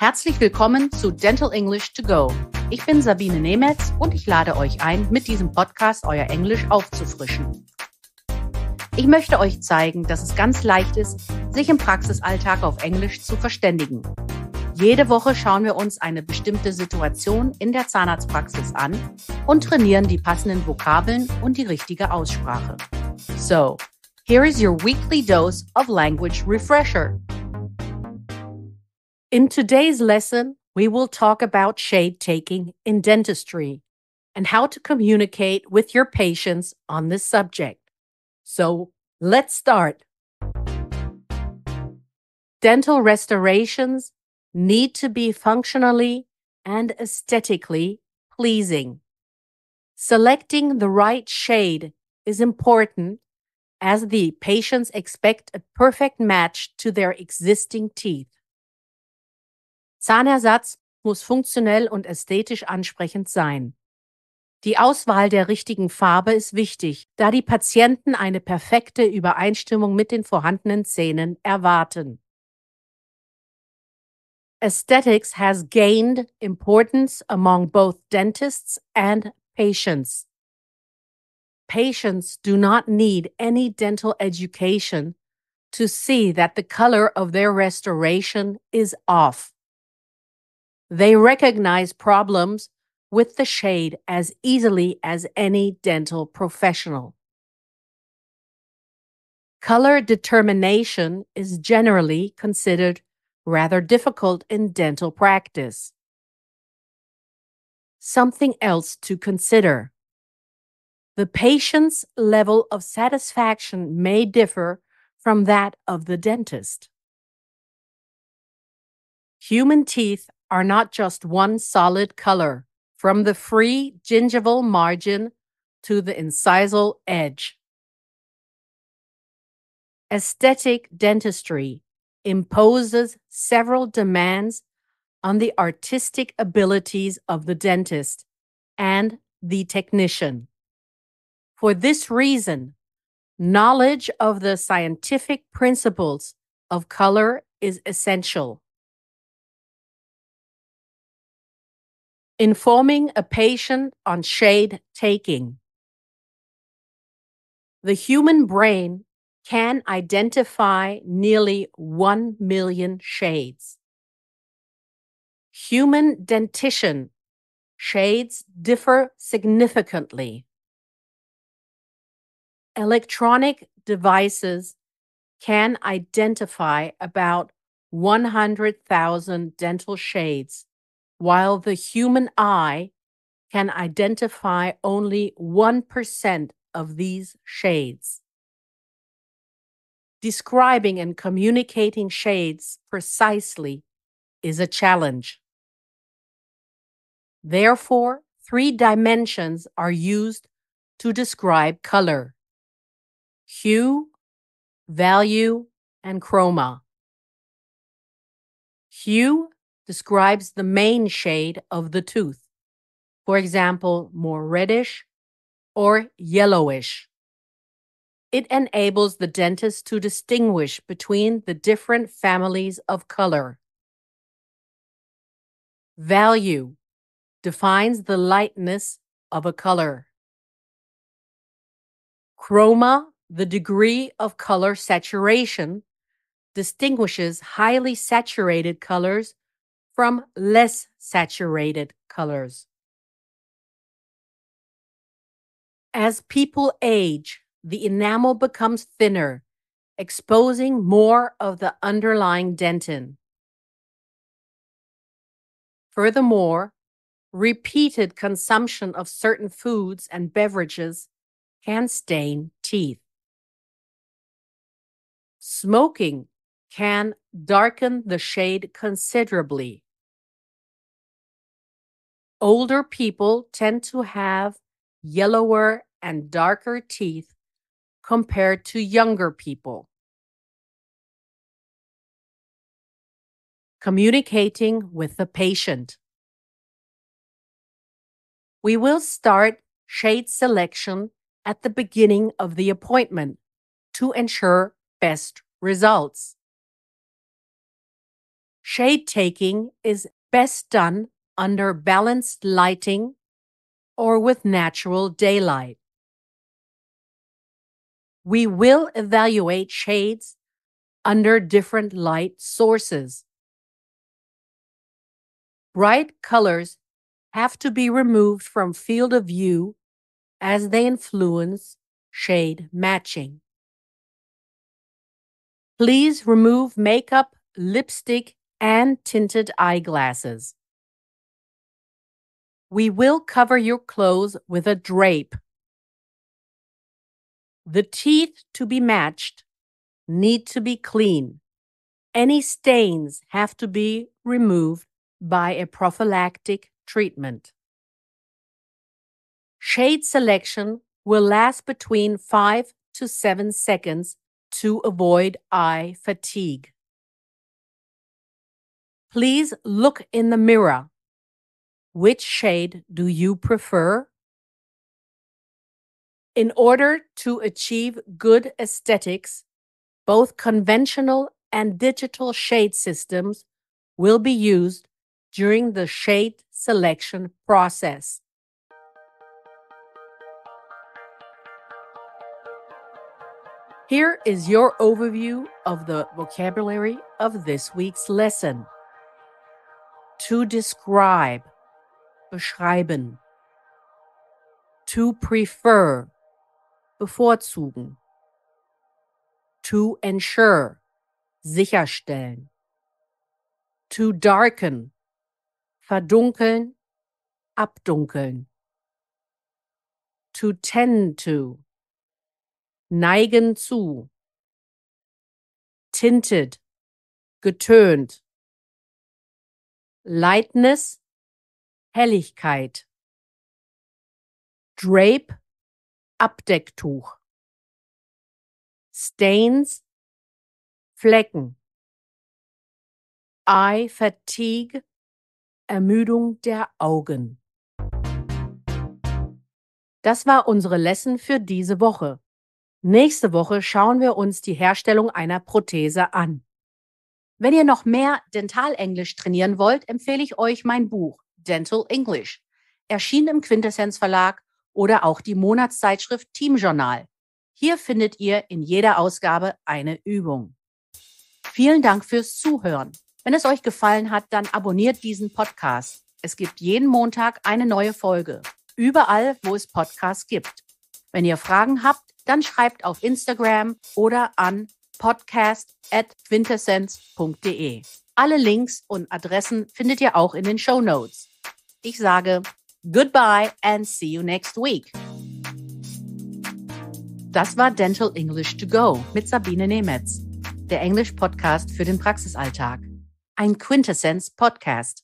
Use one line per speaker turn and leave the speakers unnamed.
Herzlich willkommen zu Dental English to Go. Ich bin Sabine Nemetz und ich lade euch ein, mit diesem Podcast euer Englisch aufzufrischen. Ich möchte euch zeigen, dass es ganz leicht ist, sich im Praxisalltag auf Englisch zu verständigen. Jede Woche schauen wir uns eine bestimmte Situation in der Zahnarztpraxis an und trainieren die passenden Vokabeln und die richtige Aussprache. So, here is your weekly dose of language refresher. In today's lesson, we will
talk about shade taking in dentistry and how to communicate with your patients on this subject. So let's start. Dental restorations need to be functionally and aesthetically pleasing. Selecting the right shade is important as the patients expect a perfect
match to their existing teeth. Zahnersatz muss funktionell und ästhetisch ansprechend sein. Die Auswahl der richtigen Farbe ist wichtig, da die Patienten eine perfekte Übereinstimmung mit den vorhandenen Zähnen erwarten. Aesthetics has gained
importance among both dentists and patients. Patients do not need any dental education to see that the color of their restoration is off. They recognize problems with the shade as easily as any dental professional. Color determination is generally considered rather difficult in dental practice. Something else to consider. The patient's level of satisfaction may differ from that of the dentist. Human teeth are not just one solid color, from the free gingival margin to the incisal edge. Aesthetic dentistry imposes several demands on the artistic abilities of the dentist and the technician. For this reason, knowledge of the scientific principles of color is essential. informing a patient on shade taking. The human brain can identify nearly 1 million shades. Human dentition shades differ significantly. Electronic devices can identify about 100,000 dental shades while the human eye can identify only 1% of these shades. Describing and communicating shades precisely is a challenge. Therefore, three dimensions are used to describe color hue, value, and chroma. Hue describes the main shade of the tooth. For example, more reddish or yellowish. It enables the dentist to distinguish between the different families of color. Value defines the lightness of a color. Chroma, the degree of color saturation, distinguishes highly saturated colors from less saturated colors. As people age, the enamel becomes thinner, exposing more of the underlying dentin. Furthermore, repeated consumption of certain foods and beverages can stain teeth. Smoking can darken the shade considerably. Older people tend to have yellower and darker teeth compared to younger people. Communicating with the patient. We will start shade selection at the beginning of the appointment to ensure best results. Shade taking is best done under balanced lighting or with natural daylight. We will evaluate shades under different light sources. Bright colors have to be removed from field of view as they influence shade matching. Please remove makeup, lipstick, and tinted eyeglasses. We will cover your clothes with a drape. The teeth to be matched need to be clean. Any stains have to be removed by a prophylactic treatment. Shade selection will last between 5 to 7 seconds to avoid eye fatigue. Please look in the mirror which shade do you prefer? In order to achieve good aesthetics, both conventional and digital shade systems will be used during the shade selection process. Here is your overview of the vocabulary of this week's lesson. To describe beschreiben. To prefer, bevorzugen. To ensure,
sicherstellen. To darken, verdunkeln, abdunkeln. To tend
to, neigen zu. Tinted, getönt. Lightness, Helligkeit. Drape, Abdecktuch. Stains, Flecken. Eye Fatigue, Ermüdung
der Augen. Das war unsere Lesson für diese Woche. Nächste Woche schauen wir uns die Herstellung einer Prothese an. Wenn ihr noch mehr Dentalenglisch trainieren wollt, empfehle ich euch mein Buch Dental English, erschien im Quintessenz Verlag oder auch die Monatszeitschrift Team Journal. Hier findet ihr in jeder Ausgabe eine Übung. Vielen Dank fürs Zuhören. Wenn es euch gefallen hat, dann abonniert diesen Podcast. Es gibt jeden Montag eine neue Folge, überall, wo es Podcasts gibt. Wenn ihr Fragen habt, dann schreibt auf Instagram oder an podcast.quintessenz.de. Alle Links und Adressen findet ihr auch in den Show Notes. Ich sage goodbye and see you next week. Das war Dental English to Go mit Sabine Nemetz, der Englisch-Podcast für den Praxisalltag. Ein quintessence podcast